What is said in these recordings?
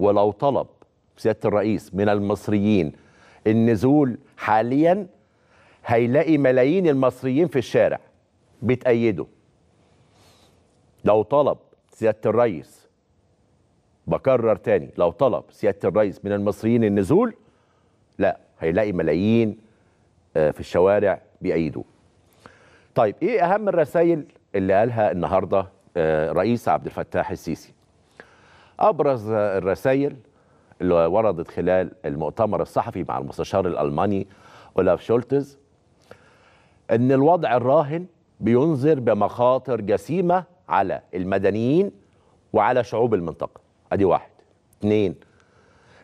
ولو طلب سياده الرئيس من المصريين النزول حاليا هيلاقي ملايين المصريين في الشارع بتأيده لو طلب سياده الرئيس بكرر تاني لو طلب سياده الرئيس من المصريين النزول لا هيلاقي ملايين آه، في الشوارع بأيده طيب ايه اهم الرسائل اللي قالها النهارده آه، رئيس عبد الفتاح السيسي أبرز الرسائل اللي وردت خلال المؤتمر الصحفي مع المستشار الألماني أولاف شولتز أن الوضع الراهن بينذر بمخاطر جسيمة على المدنيين وعلى شعوب المنطقة أدي واحد اثنين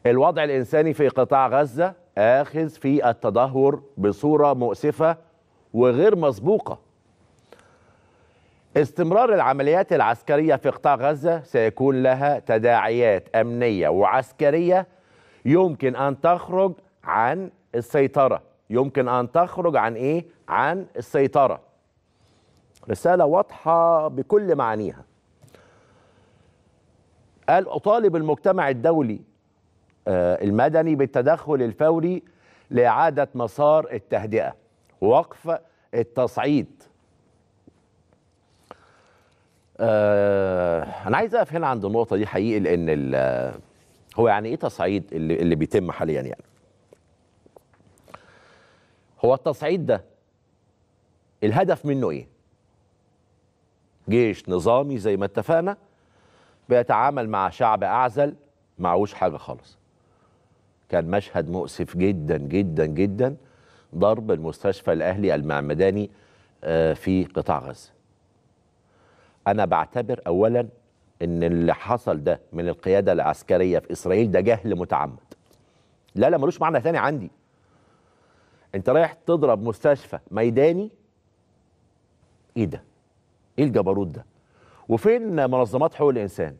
الوضع الإنساني في قطاع غزة آخذ في التدهور بصورة مؤسفة وغير مسبوقة استمرار العمليات العسكرية في قطاع غزة سيكون لها تداعيات أمنية وعسكرية يمكن أن تخرج عن السيطرة يمكن أن تخرج عن إيه؟ عن السيطرة رسالة واضحة بكل معانيها قال أطالب المجتمع الدولي آه، المدني بالتدخل الفوري لإعادة مسار التهدئة ووقف التصعيد آه انا عايز اقف هنا عند النقطه دي حقيقي لان هو يعني ايه تصعيد اللي, اللي بيتم حاليا يعني هو التصعيد ده الهدف منه ايه جيش نظامي زي ما اتفقنا بيتعامل مع شعب اعزل معهوش حاجه خالص كان مشهد مؤسف جدا جدا جدا ضرب المستشفى الاهلي المعمداني آه، في قطاع غزه انا بعتبر اولا ان اللي حصل ده من القياده العسكريه في اسرائيل ده جهل متعمد لا لا ملوش معنى ثاني عندي انت رايح تضرب مستشفى ميداني ايه ده ايه الجبروت ده وفين منظمات حقوق الانسان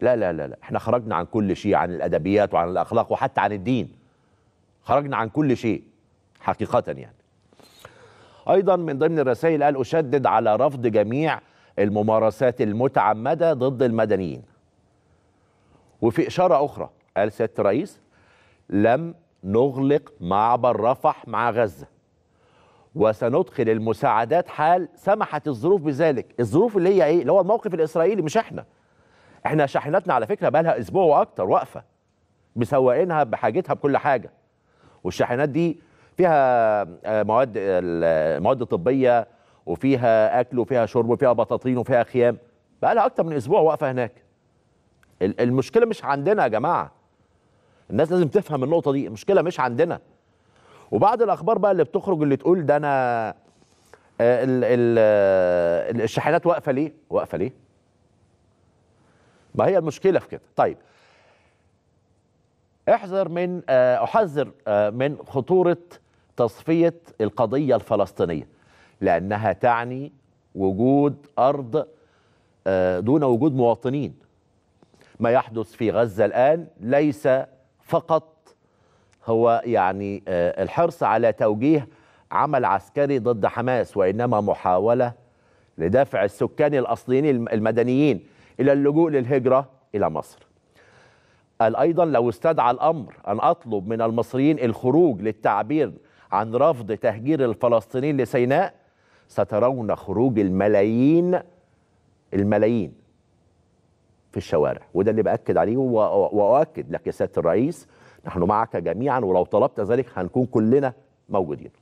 لا لا لا لا احنا خرجنا عن كل شيء عن الادبيات وعن الاخلاق وحتى عن الدين خرجنا عن كل شيء حقيقه يعني أيضا من ضمن الرسائل قال أشدد على رفض جميع الممارسات المتعمدة ضد المدنيين وفي إشارة أخرى قال سيادة الرئيس لم نغلق معبر رفح مع غزة وسندخل المساعدات حال سمحت الظروف بذلك الظروف اللي هي ايه اللي هو الموقف الاسرائيلي مش احنا احنا شاحناتنا على فكره بقى لها اسبوع واكتر واقفه مسوقينها بحاجتها بكل حاجه والشاحنات دي فيها آه، مواد المواد الطبيه وفيها اكل وفيها شرب وفيها بطاطين وفيها خيام بقى لها اكتر من اسبوع واقفه هناك المشكله مش عندنا يا جماعه الناس لازم تفهم النقطه دي المشكله مش عندنا وبعد الاخبار بقى اللي بتخرج اللي تقول ده انا الـ آه، الـ آه، الشاحنات واقفه ليه واقفه ليه ما هي المشكله في كده طيب احذر من احذر من خطوره تصفية القضية الفلسطينية لأنها تعني وجود أرض آه، دون وجود مواطنين ما يحدث في غزة الآن ليس فقط هو يعني آه، الحرص على توجيه عمل عسكري ضد حماس وإنما محاولة لدفع السكان الأصليين المدنيين إلى اللجوء للهجرة إلى مصر قال أيضا لو استدعى الأمر أن أطلب من المصريين الخروج للتعبير عن رفض تهجير الفلسطينيين لسيناء سترون خروج الملايين الملايين في الشوارع وده اللي باكد عليه واؤكد لك يا سياده الرئيس نحن معك جميعا ولو طلبت ذلك هنكون كلنا موجودين